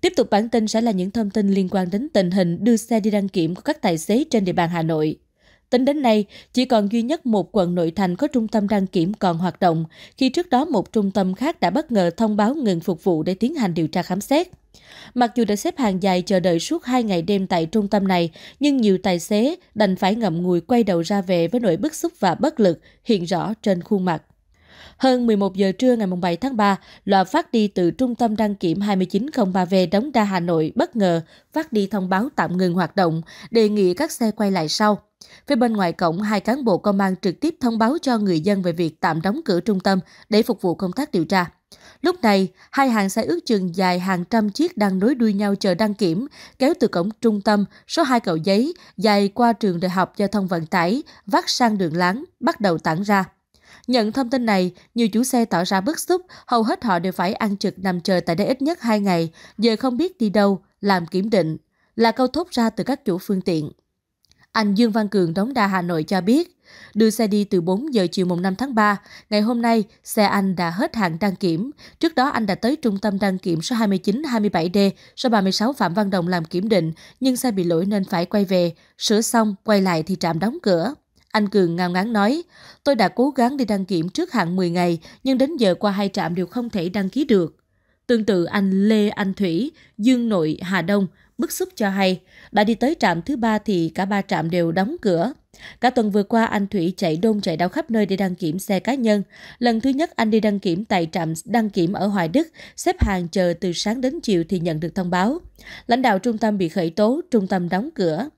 Tiếp tục bản tin sẽ là những thông tin liên quan đến tình hình đưa xe đi đăng kiểm của các tài xế trên địa bàn Hà Nội. Tính đến nay, chỉ còn duy nhất một quận nội thành có trung tâm đăng kiểm còn hoạt động, khi trước đó một trung tâm khác đã bất ngờ thông báo ngừng phục vụ để tiến hành điều tra khám xét. Mặc dù đã xếp hàng dài chờ đợi suốt hai ngày đêm tại trung tâm này, nhưng nhiều tài xế đành phải ngậm ngùi quay đầu ra về với nỗi bức xúc và bất lực hiện rõ trên khuôn mặt. Hơn 11 giờ trưa ngày 7 tháng 3, loa phát đi từ trung tâm đăng kiểm 2903V Đống Đa Hà Nội bất ngờ phát đi thông báo tạm ngừng hoạt động, đề nghị các xe quay lại sau. Phía bên ngoài cổng, hai cán bộ công an trực tiếp thông báo cho người dân về việc tạm đóng cửa trung tâm để phục vụ công tác điều tra. Lúc này, hai hàng xe ước chừng dài hàng trăm chiếc đang nối đuôi nhau chờ đăng kiểm, kéo từ cổng trung tâm số 2 cầu giấy, dài qua trường đại học giao thông vận tải, vắt sang đường láng, bắt đầu tản ra. Nhận thông tin này, nhiều chủ xe tỏ ra bức xúc, hầu hết họ đều phải ăn trực nằm chờ tại đây ít nhất 2 ngày, giờ không biết đi đâu, làm kiểm định, là câu thốt ra từ các chủ phương tiện. Anh Dương Văn Cường đóng đa Hà Nội cho biết, đưa xe đi từ 4 giờ chiều mùng 5 tháng 3, ngày hôm nay xe anh đã hết hạn đăng kiểm. Trước đó anh đã tới trung tâm đăng kiểm số 29 27D số 36 Phạm Văn Đồng làm kiểm định, nhưng xe bị lỗi nên phải quay về, sửa xong quay lại thì trạm đóng cửa. Anh Cường ngao ngán nói, tôi đã cố gắng đi đăng kiểm trước hạn 10 ngày, nhưng đến giờ qua hai trạm đều không thể đăng ký được. Tương tự anh Lê Anh Thủy, Dương Nội, Hà Đông bức xúc cho hay, đã đi tới trạm thứ ba thì cả ba trạm đều đóng cửa. Cả tuần vừa qua anh Thủy chạy đôn chạy đau khắp nơi để đăng kiểm xe cá nhân. Lần thứ nhất anh đi đăng kiểm tại trạm đăng kiểm ở Hoài Đức, xếp hàng chờ từ sáng đến chiều thì nhận được thông báo. Lãnh đạo trung tâm bị khởi tố, trung tâm đóng cửa.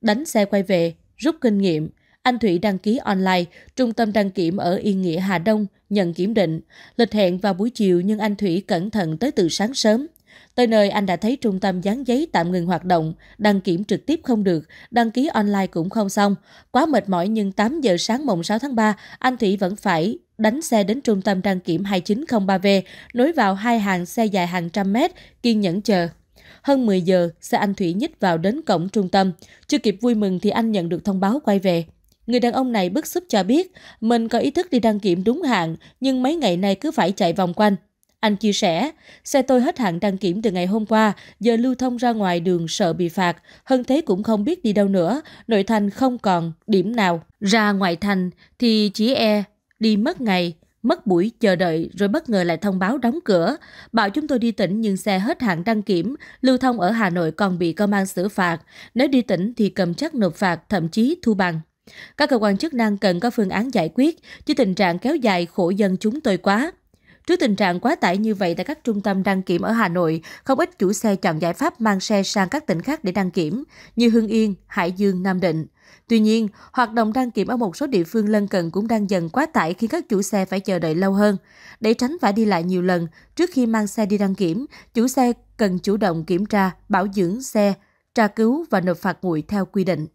Đánh xe quay về, rút kinh nghiệm. Anh Thủy đăng ký online, trung tâm đăng kiểm ở Yên Nghĩa Hà Đông nhận kiểm định. Lịch hẹn vào buổi chiều nhưng anh Thủy cẩn thận tới từ sáng sớm. Tới nơi anh đã thấy trung tâm dán giấy tạm ngừng hoạt động, đăng kiểm trực tiếp không được, đăng ký online cũng không xong. Quá mệt mỏi nhưng 8 giờ sáng mùng 6 tháng 3, anh Thủy vẫn phải đánh xe đến trung tâm đăng kiểm 2903V, nối vào hai hàng xe dài hàng trăm mét, kiên nhẫn chờ. Hơn 10 giờ, xe anh Thủy nhích vào đến cổng trung tâm. Chưa kịp vui mừng thì anh nhận được thông báo quay về. Người đàn ông này bức xúc cho biết mình có ý thức đi đăng kiểm đúng hạn nhưng mấy ngày nay cứ phải chạy vòng quanh. Anh chia sẻ, xe tôi hết hạn đăng kiểm từ ngày hôm qua, giờ lưu thông ra ngoài đường sợ bị phạt, hơn thế cũng không biết đi đâu nữa, nội thành không còn điểm nào. Ra ngoài thành thì chỉ e, đi mất ngày, mất buổi chờ đợi rồi bất ngờ lại thông báo đóng cửa. Bảo chúng tôi đi tỉnh nhưng xe hết hạn đăng kiểm, lưu thông ở Hà Nội còn bị công an xử phạt, nếu đi tỉnh thì cầm chắc nộp phạt, thậm chí thu bằng. Các cơ quan chức năng cần có phương án giải quyết, chứ tình trạng kéo dài khổ dân chúng tôi quá. Trước tình trạng quá tải như vậy tại các trung tâm đăng kiểm ở Hà Nội, không ít chủ xe chọn giải pháp mang xe sang các tỉnh khác để đăng kiểm, như Hưng Yên, Hải Dương, Nam Định. Tuy nhiên, hoạt động đăng kiểm ở một số địa phương lân cận cũng đang dần quá tải khiến các chủ xe phải chờ đợi lâu hơn. Để tránh phải đi lại nhiều lần, trước khi mang xe đi đăng kiểm, chủ xe cần chủ động kiểm tra, bảo dưỡng xe, tra cứu và nộp phạt nguội theo quy định.